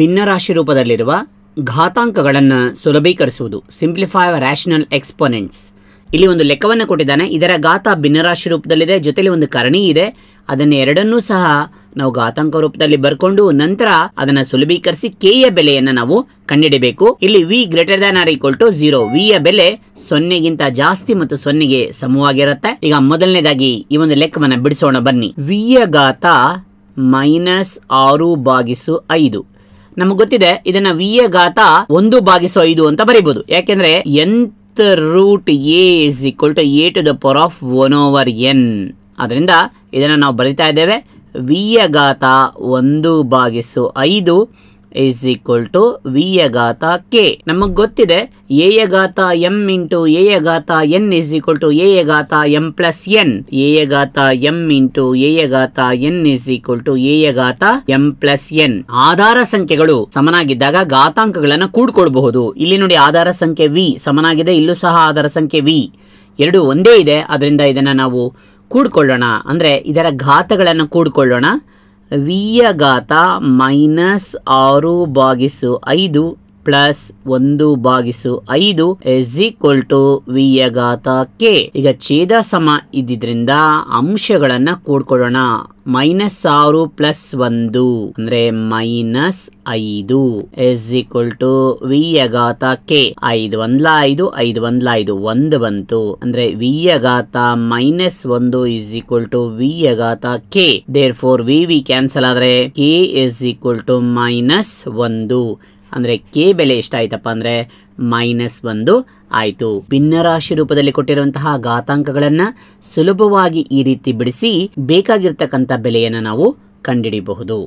ಭಿನ್ನರಾಶಿ ರೂಪದಲ್ಲಿರುವ ಘಾತಾಂಕಗಳನ್ನು ಸುಲಭೀಕರಿಸುವುದು ಸಿಂಪ್ಲಿಫೈ ರ್ಯಾಷನಲ್ ಎಕ್ಸ್ಪೊನೆಂಟ್ಸ್ ಇಲ್ಲಿ ಒಂದು ಲೆಕ್ಕವನ್ನು ಕೊಟ್ಟಿದ್ದಾನೆ ಇದರ ಘಾತ ಭಿನ್ನರಾಶಿ ರೂಪದಲ್ಲಿದೆ ಜೊತೆಲಿ ಒಂದು ಕರಣಿ ಇದೆ ಅದನ್ನು ಎರಡನ್ನೂ ಸಹ ನಾವು ಘಾತಾಂಕ ರೂಪದಲ್ಲಿ ಬರ್ಕೊಂಡು ನಂತರ ಅದನ್ನು ಸುಲಭೀಕರಿಸಿ ಕೆ ಯ ಬೆಲೆಯನ್ನು ನಾವು ಕಂಡಿಡಬೇಕು ಇಲ್ಲಿ V greater than or equal to zero V ಬೆಲೆ ಸೊನ್ನೆಗಿಂತ ಜಾಸ್ತಿ ಮತ್ತು ಸೊನ್ನೆಗೆ ಸಮವಾಗಿರುತ್ತೆ ಈಗ ಮೊದಲನೇದಾಗಿ ಈ ಒಂದು ಲೆಕ್ಕವನ್ನು ಬಿಡಿಸೋಣ ಬನ್ನಿ ವಿ ಘಾತ ಮೈನಸ್ ಆರು ಬಾಗಿಸು ಐದು ನಮಗ್ ಗೊತ್ತಿದೆ ಇದನ್ನ ವಿ ಯ ಘಾತ ಒಂದು ಭಾಗಿಸುವ ಐದು ಅಂತ ಬರೀಬಹುದು ಯಾಕೆಂದ್ರೆ N root A is equal to A to the power of one over N ಅದರಿಂದ ಇದನ್ನು ನಾವು ಬರಿತಾ ಇದ್ದೇವೆ ವಿ ಯ ಘಾತ ಒಂದು ಭಾಗಿಸು ಐದು ಈಸ್ ಈಕ್ವಲ್ ಟು ವಿ ಯ ಘಾತ ಕೆ ನಮಗ್ ಗೊತ್ತಿದೆ ಎ ಯ ಘಾತ ಎಂ ಇಂಟು ಎ ಯ ಘಾತ N is equal to A ಯ ಘಾತ ಎಂ ಪ್ಲಸ್ ಎನ್ ಎ ಯ ಘಾತ ಎಂ ಇಂಟು ಎ ಯ ಘಾತ N is equal to A ಯ ಘಾತ ಎಂ ಪ್ಲಸ್ ಎನ್ ಆಧಾರ ಸಂಖ್ಯೆಗಳು ಸಮನಾಗಿದ್ದಾಗ ಘಾತಾಂಕಗಳನ್ನ ಕೂಡ್ಕೊಳ್ಬಹುದು ಇಲ್ಲಿ ನೋಡಿ ಆಧಾರ ಸಂಖ್ಯೆ ವಿ ಸಮನಾಗಿದೆ ಇಲ್ಲೂ ಸಹ ಆಧಾರ ಸಂಖ್ಯೆ ವಿ ಎರಡು ಒಂದೇ ಇದೆ ಅದರಿಂದ ಇದನ್ನ ನಾವು ಕೂಡ್ಕೊಳ್ಳೋಣ ಅಂದ್ರೆ ಇದರ ಘಾತಗಳನ್ನು ಕೂಡ್ಕೊಳ್ಳೋಣ ವಿಯ ಘಾತ ಮೈನಸ್ ಆರು ಭಾಗಿಸು ಐದು ಪ್ಲಸ್ ಒಂದು ಭಾಗಿಸು ಐದು ಎಸ್ ಈಕ್ವಲ್ ಟು ವಿ ಯ ಕೆ ಈಗ ಛೇದ ಸಮ ಇದ್ದಿದ್ರಿಂದ ಅಂಶಗಳನ್ನ ಕೂಡ್ಕೊಳ್ಳೋಣ ಮೈನಸ್ ಆರು ಪ್ಲಸ್ ಒಂದು ಅಂದ್ರೆ ಮೈನಸ್ ಐದು ಎಸ್ ಈಕ್ವಲ್ ಟು ವಿ ಯ ಕೆ ಐದು ಒಂದ್ಲ ಐದು ಐದು ಒಂದ್ಲ ಐದು ಒಂದು ಬಂತು ಅಂದ್ರೆ ವಿ ಮೈನಸ್ ಒಂದು is equal to V K therefore V V cancel ಆದ್ರೆ K is equal to minus ಒಂದು ಅಂದರೆ ಕೆ ಬೆಲೆ ಎಷ್ಟಾಯ್ತಪ್ಪ ಅಂದರೆ ಮೈನಸ್ ಒಂದು ಆಯಿತು ಭಿನ್ನರಾಶಿ ರೂಪದಲ್ಲಿ ಕೊಟ್ಟಿರುವಂತಹ ಘಾತಾಂಕಗಳನ್ನು ಸುಲಭವಾಗಿ ಈ ರೀತಿ ಬಿಡಿಸಿ ಬೇಕಾಗಿರ್ತಕ್ಕಂಥ ಬೆಲೆಯನ್ನು ನಾವು ಕಂಡಿಡಿಬಹುದು